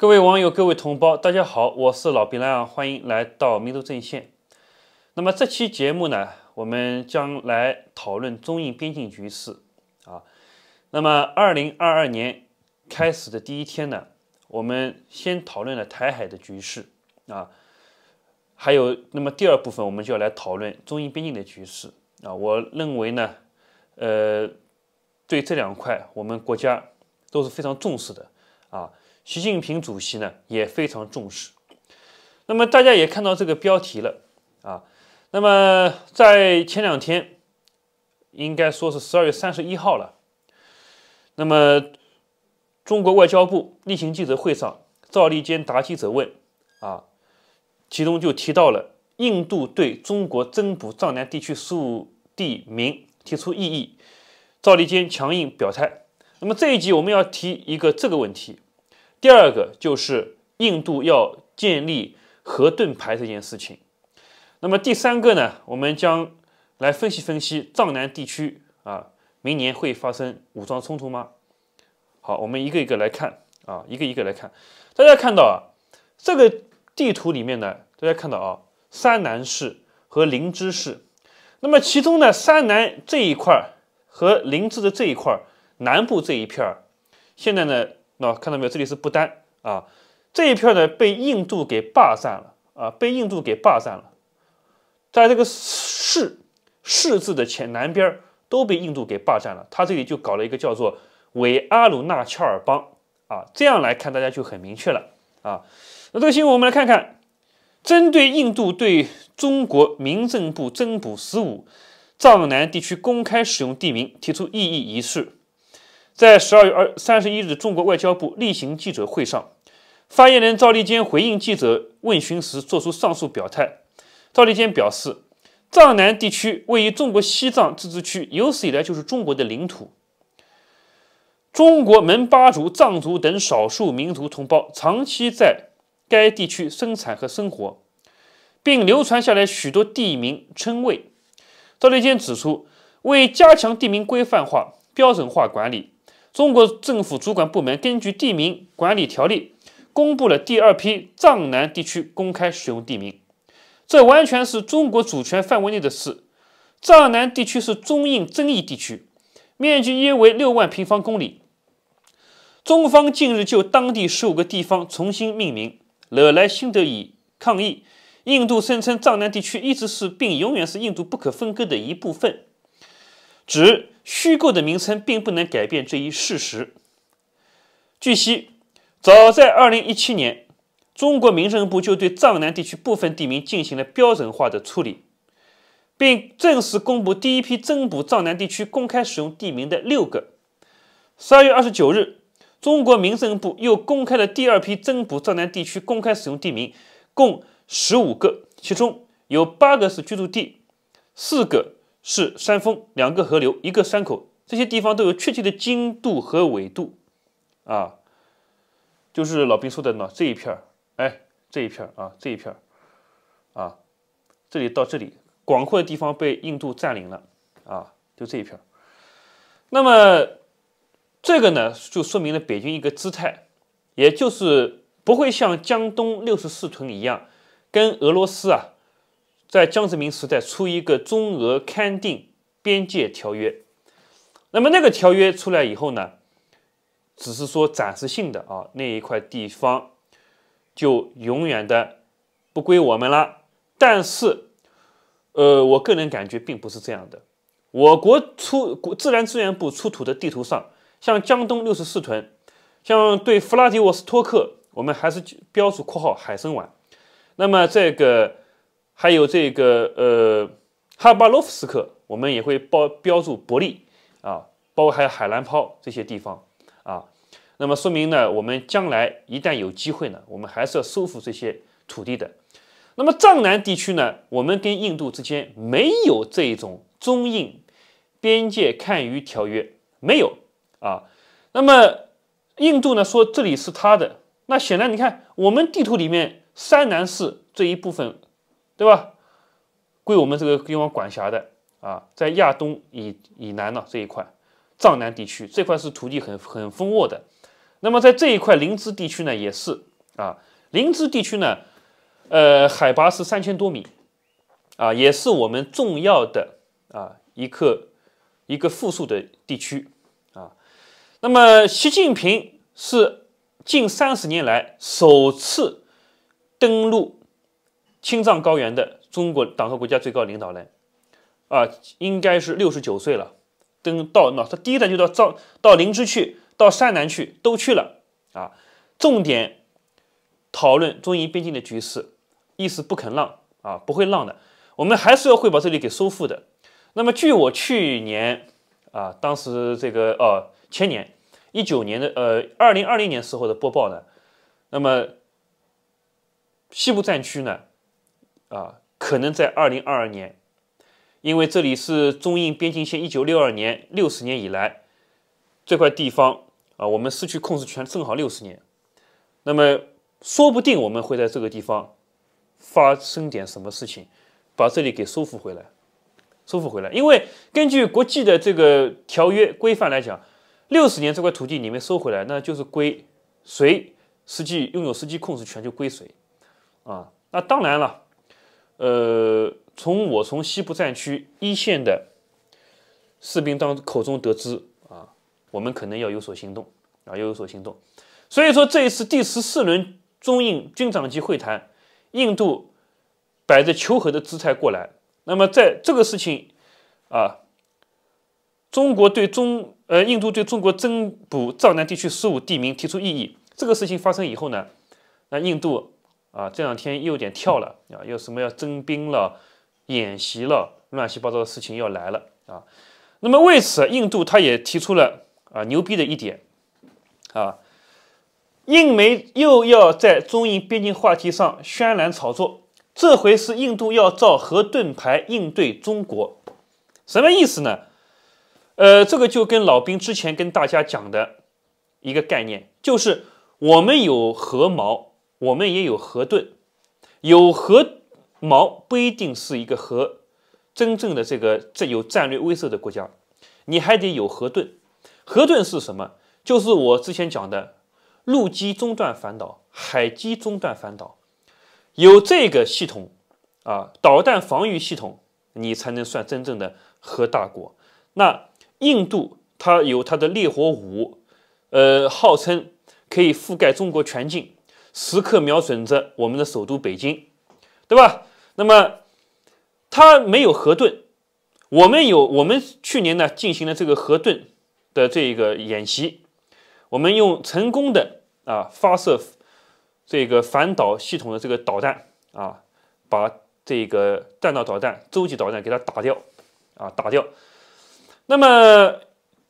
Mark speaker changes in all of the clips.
Speaker 1: 各位网友，各位同胞，大家好，我是老兵蓝，欢迎来到民族阵线。那么这期节目呢，我们将来讨论中印边境局势啊。那么二零二二年开始的第一天呢，我们先讨论了台海的局势啊，还有那么第二部分，我们就要来讨论中印边境的局势啊。我认为呢，呃，对这两块，我们国家都是非常重视的啊。习近平主席呢也非常重视。那么大家也看到这个标题了啊。那么在前两天，应该说是十二月三十一号了。那么中国外交部例行记者会上，赵立坚答记者问啊，其中就提到了印度对中国增补藏南地区属地名提出异议，赵立坚强硬表态。那么这一集我们要提一个这个问题。第二个就是印度要建立核盾牌这件事情。那么第三个呢，我们将来分析分析藏南地区啊，明年会发生武装冲突吗？好，我们一个一个来看啊，一个一个来看。大家看到啊，这个地图里面呢，大家看到啊，三南市和林芝市。那么其中呢，三南这一块儿和林芝的这一块南部这一片儿，现在呢。那看到没有？这里是不丹啊，这一片呢被印度给霸占了啊，被印度给霸占了，在这个“市”“市”字的前南边都被印度给霸占了。他这里就搞了一个叫做“伪阿鲁纳乔尔邦”啊，这样来看大家就很明确了啊。那这个新闻我们来看看，针对印度对中国民政部增补十五藏南地区公开使用地名提出异议一事。在十二月二三十一日，中国外交部例行记者会上，发言人赵立坚回应记者问询时作出上述表态。赵立坚表示，藏南地区位于中国西藏自治区，有史以来就是中国的领土。中国门巴族、藏族等少数民族同胞长期在该地区生产和生活，并流传下来许多地名称谓。赵立坚指出，为加强地名规范化、标准化管理。中国政府主管部门根据地名管理条例，公布了第二批藏南地区公开使用地名。这完全是中国主权范围内的事。藏南地区是中印争议地区，面积约为六万平方公里。中方近日就当地十五个地方重新命名，惹来新德里抗议。印度声称藏南地区一直是并永远是印度不可分割的一部分。指虚构的名称并不能改变这一事实。据悉，早在二零一七年，中国民政部就对藏南地区部分地名进行了标准化的处理，并正式公布第一批增补藏南地区公开使用地名的六个。十二月二十九日，中国民政部又公开了第二批增补藏南地区公开使用地名，共十五个，其中有八个是居住地，四个。是山峰、两个河流、一个山口，这些地方都有确切的经度和纬度啊。就是老兵说的呢，这一片儿，哎，这一片儿啊，这一片儿啊，这里到这里，广阔的地方被印度占领了啊，就这一片儿。那么这个呢，就说明了北京一个姿态，也就是不会像江东六十四屯一样，跟俄罗斯啊。在江泽民时代出一个中俄勘定边界条约，那么那个条约出来以后呢，只是说暂时性的啊，那一块地方就永远的不归我们了。但是，呃，我个人感觉并不是这样的。我国出自然资源部出土的地图上，像江东六十四屯，像对弗拉迪沃斯托克，我们还是标注括号海参崴。那么这个。还有这个呃，哈巴罗夫斯克，我们也会包标注伯利啊，包括还有海南泡这些地方啊。那么说明呢，我们将来一旦有机会呢，我们还是要收复这些土地的。那么藏南地区呢，我们跟印度之间没有这种中印边界看鱼条约，没有啊。那么印度呢说这里是他的，那显然你看我们地图里面，山南市这一部分。对吧？归我们这个地方管辖的啊，在亚东以以南呢这一块，藏南地区这块是土地很很丰沃的。那么在这一块林芝地区呢，也是啊，林芝地区呢，呃，海拔是三千多米啊，也是我们重要的啊一个一个富庶的地区啊。那么习近平是近三十年来首次登陆。青藏高原的中国党和国家最高领导人，啊，应该是六十九岁了。等到那他第一站就到赵，到林芝去，到山南去，都去了啊。重点讨论中印边境的局势，意思不肯让啊，不会让的。我们还是要会把这里给收复的。那么，据我去年啊，当时这个哦，前年一九年的呃，二零二零年时候的播报呢，那么西部战区呢？啊，可能在二零二二年，因为这里是中印边境线，一九六二年六十年以来这块地方啊，我们失去控制权正好六十年，那么说不定我们会在这个地方发生点什么事情，把这里给收复回来，收复回来。因为根据国际的这个条约规范来讲，六十年这块土地你们收回来，那就是归谁实际拥有实际控制权就归谁啊。那当然了。呃，从我从西部战区一线的士兵当口中得知啊，我们可能要有所行动啊，要有所行动。所以说，这一次第十四轮中印军长级会谈，印度摆着求和的姿态过来。那么，在这个事情啊，中国对中呃，印度对中国增补藏南地区十五地名提出异议，这个事情发生以后呢，那印度。啊，这两天又有点跳了啊，又什么要征兵了、演习了，乱七八糟的事情要来了啊。那么为此，印度他也提出了啊牛逼的一点啊，印媒又要在中印边境话题上渲染炒作，这回是印度要造核盾牌应对中国，什么意思呢？呃，这个就跟老兵之前跟大家讲的一个概念，就是我们有核矛。我们也有核盾，有核矛不一定是一个核真正的这个这有战略威慑的国家，你还得有核盾。核盾是什么？就是我之前讲的陆基中段反导、海基中段反导，有这个系统啊，导弹防御系统，你才能算真正的核大国。那印度它有它的烈火五，呃，号称可以覆盖中国全境。时刻瞄准着我们的首都北京，对吧？那么它没有核盾，我们有。我们去年呢进行了这个核盾的这个演习，我们用成功的啊发射这个反导系统的这个导弹啊，把这个弹道导弹、洲际导弹给它打掉啊，打掉。那么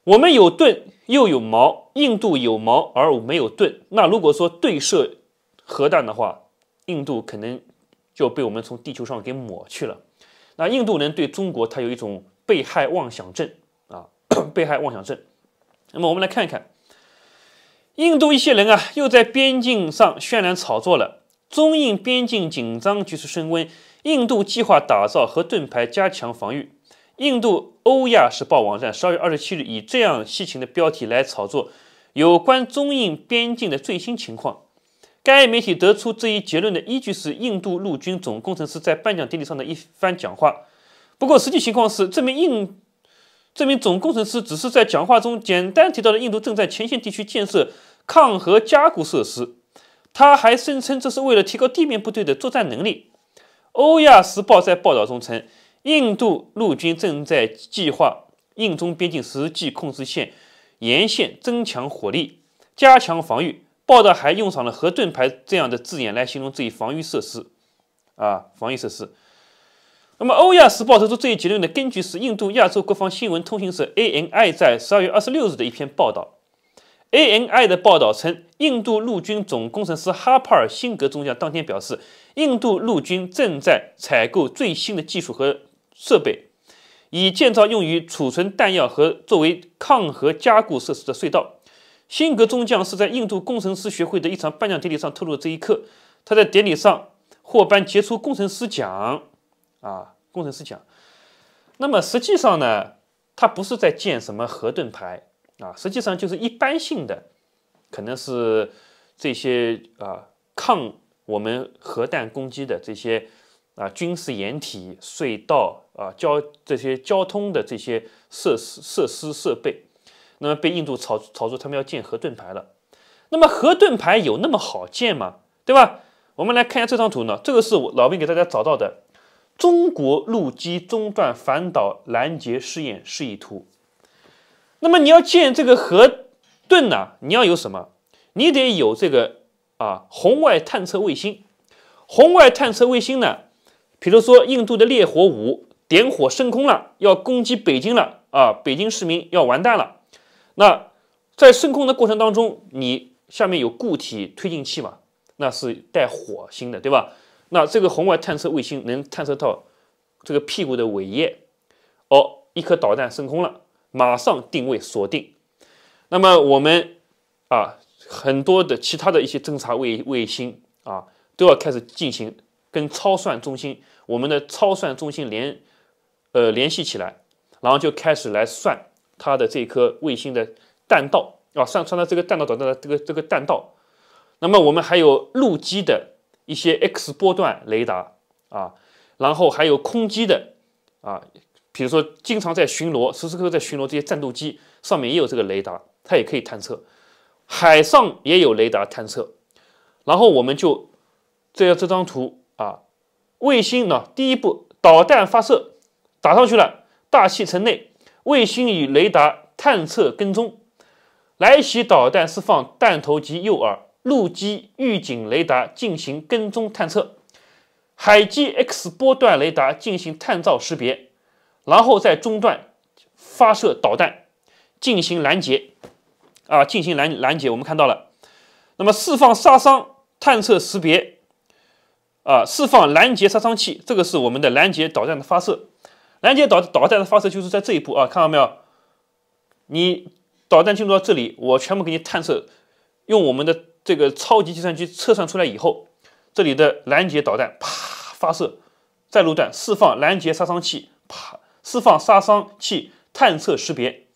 Speaker 1: 我们有盾又有矛，印度有矛而我没有盾。那如果说对射，核弹的话，印度可能就被我们从地球上给抹去了。那印度人对中国，他有一种被害妄想症啊，被害妄想症。那么我们来看一看，印度一些人啊，又在边境上渲染炒作了。中印边境紧张局势升温，印度计划打造核盾牌加强防御。印度欧亚时报网站十二月二十七日以这样煽情的标题来炒作有关中印边境的最新情况。该媒体得出这一结论的依据是印度陆军总工程师在颁奖典礼上的一番讲话。不过，实际情况是，这名印这名总工程师只是在讲话中简单提到了印度正在前线地区建设抗核加固设施。他还声称，这是为了提高地面部队的作战能力。欧亚时报在报道中称，印度陆军正在计划印中边境实际控制线沿线增强火力，加强防御。报道还用上了“核盾牌”这样的字眼来形容这一防御设施啊防御设施。那么，《欧亚时报》得出这一结论的根据是印度亚洲国防新闻通讯社 ANI 在十二月二十六日的一篇报道。ANI 的报道称，印度陆军总工程师哈帕尔辛格中将当天表示，印度陆军正在采购最新的技术和设备，以建造用于储存弹药和作为抗核加固设施的隧道。辛格中将是在印度工程师学会的一场颁奖典礼上透露了这一刻。他在典礼上获颁杰出工程师奖，啊，工程师奖。那么实际上呢，他不是在建什么核盾牌啊，实际上就是一般性的，可能是这些啊抗我们核弹攻击的这些啊军事掩体、隧道啊交这些交通的这些设施设施设备。那么被印度炒炒作，他们要建核盾牌了。那么核盾牌有那么好建吗？对吧？我们来看一下这张图呢，这个是我老兵给大家找到的中国陆基中段反导拦截试验示意图。那么你要建这个核盾呢，你要有什么？你得有这个啊红外探测卫星。红外探测卫星呢，比如说印度的烈火五点火升空了，要攻击北京了啊，北京市民要完蛋了。那在升空的过程当中，你下面有固体推进器嘛？那是带火星的，对吧？那这个红外探测卫星能探测到这个屁股的尾叶，哦。一颗导弹升空了，马上定位锁定。那么我们啊，很多的其他的一些侦察卫卫星啊，都要开始进行跟超算中心，我们的超算中心联呃联系起来，然后就开始来算。它的这颗卫星的弹道啊，上传了这个弹道导弹的这个这个弹道。那么我们还有陆基的一些 X 波段雷达啊，然后还有空基的啊，比如说经常在巡逻、时时刻刻在巡逻这些战斗机上面也有这个雷达，它也可以探测海上也有雷达探测。然后我们就这这张图啊，卫星呢，第一步导弹发射打上去了，大气层内。卫星与雷达探测跟踪来袭导弹，释放弹头及诱饵；陆基预警雷达进行跟踪探测，海基 X 波段雷达进行探照识别，然后在中段发射导弹进行拦截。啊，进行拦拦截。我们看到了，那么释放杀伤探测识别，啊，释放拦截杀伤器，这个是我们的拦截导弹的发射。拦截导导弹的发射就是在这一步啊，看到没有？你导弹进入到这里，我全部给你探测，用我们的这个超级计算机测算出来以后，这里的拦截导弹啪发射，在路段释放拦截杀伤器，啪释放杀伤器，探测识别，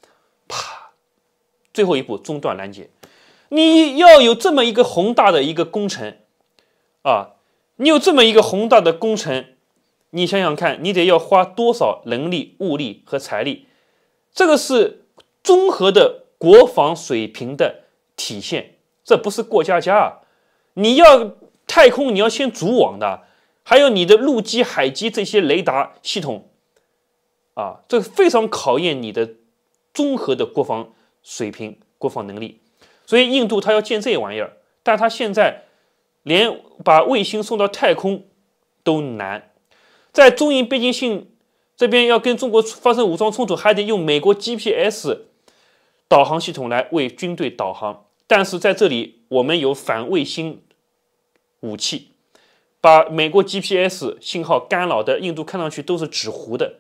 Speaker 1: 啪最后一步中断拦截。你要有这么一个宏大的一个工程啊，你有这么一个宏大的工程。你想想看，你得要花多少人力、物力和财力？这个是综合的国防水平的体现，这不是过家家啊！你要太空，你要先组网的，还有你的陆基、海基这些雷达系统啊，这非常考验你的综合的国防水平、国防能力。所以，印度他要建这玩意儿，但他现在连把卫星送到太空都难。在中印边境线这边要跟中国发生武装冲突，还得用美国 GPS 导航系统来为军队导航。但是在这里，我们有反卫星武器，把美国 GPS 信号干扰的印度看上去都是纸糊的，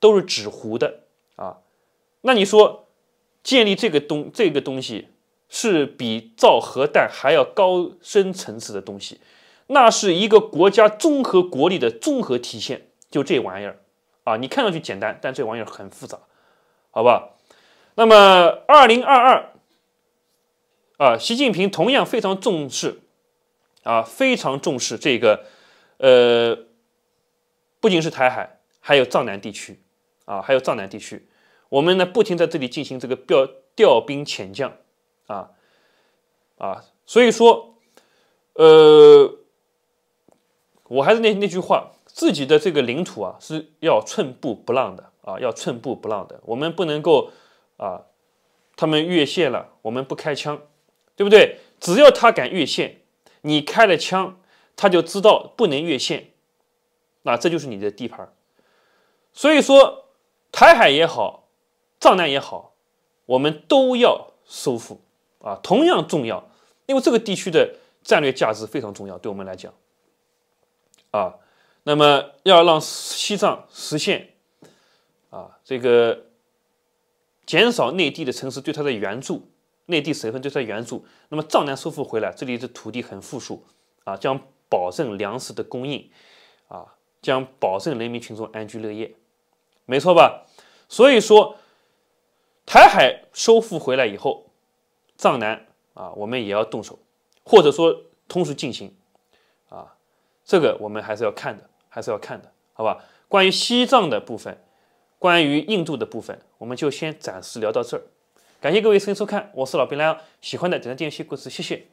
Speaker 1: 都是纸糊的啊。那你说，建立这个东这个东西，是比造核弹还要高深层次的东西？那是一个国家综合国力的综合体现，就这玩意儿啊！你看上去简单，但这玩意儿很复杂，好吧？那么，二零二二啊，习近平同样非常重视啊，非常重视这个，呃，不仅是台海，还有藏南地区啊，还有藏南地区，我们呢不停在这里进行这个调调兵遣将啊啊，所以说，呃。我还是那那句话，自己的这个领土啊是要寸步不让的啊，要寸步不让的。我们不能够啊，他们越线了，我们不开枪，对不对？只要他敢越线，你开了枪，他就知道不能越线。那这就是你的地盘儿。所以说，台海也好，藏南也好，我们都要收复啊，同样重要，因为这个地区的战略价值非常重要，对我们来讲。啊，那么要让西藏实现啊，这个减少内地的城市对它的援助，内地省份对它援助。那么藏南收复回来，这里的土地很富庶啊，将保证粮食的供应啊，将保证人民群众安居乐业，没错吧？所以说，台海收复回来以后，藏南啊，我们也要动手，或者说同时进行。这个我们还是要看的，还是要看的，好吧？关于西藏的部分，关于印度的部分，我们就先暂时聊到这儿。感谢各位收收看，我是老兵拉喜欢的点赞、订阅、关注，谢谢。